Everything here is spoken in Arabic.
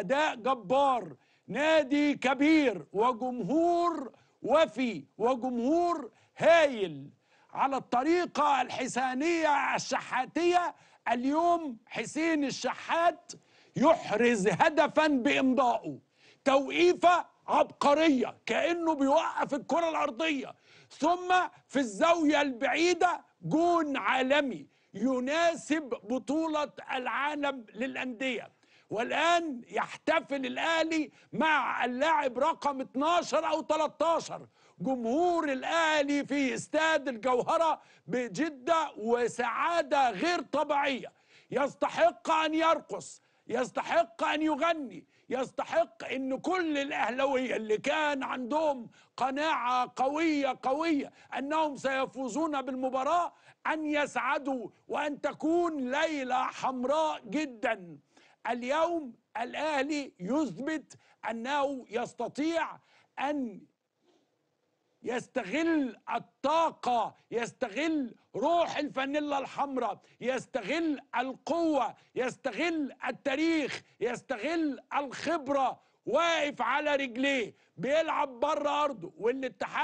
أداء جبار نادي كبير وجمهور وفي وجمهور هايل على الطريقة الحسانية الشحاتية اليوم حسين الشحات يحرز هدفا بإمضائه توقيفة عبقرية كأنه بيوقف الكرة الأرضية ثم في الزاوية البعيدة جون عالمي يناسب بطولة العالم للأندية والآن يحتفل الأهلي مع اللاعب رقم 12 أو 13 جمهور الأهلي في استاد الجوهرة بجدة وسعادة غير طبيعية يستحق أن يرقص يستحق أن يغني يستحق ان كل الاهلاويه اللي كان عندهم قناعه قويه قويه انهم سيفوزون بالمباراه ان يسعدوا وان تكون ليله حمراء جدا اليوم الاهلي يثبت انه يستطيع ان يستغل الطاقة يستغل روح الفانيلا الحمراء يستغل القوة يستغل التاريخ يستغل الخبرة واقف على رجليه بيلعب بره أرضه والاتحاد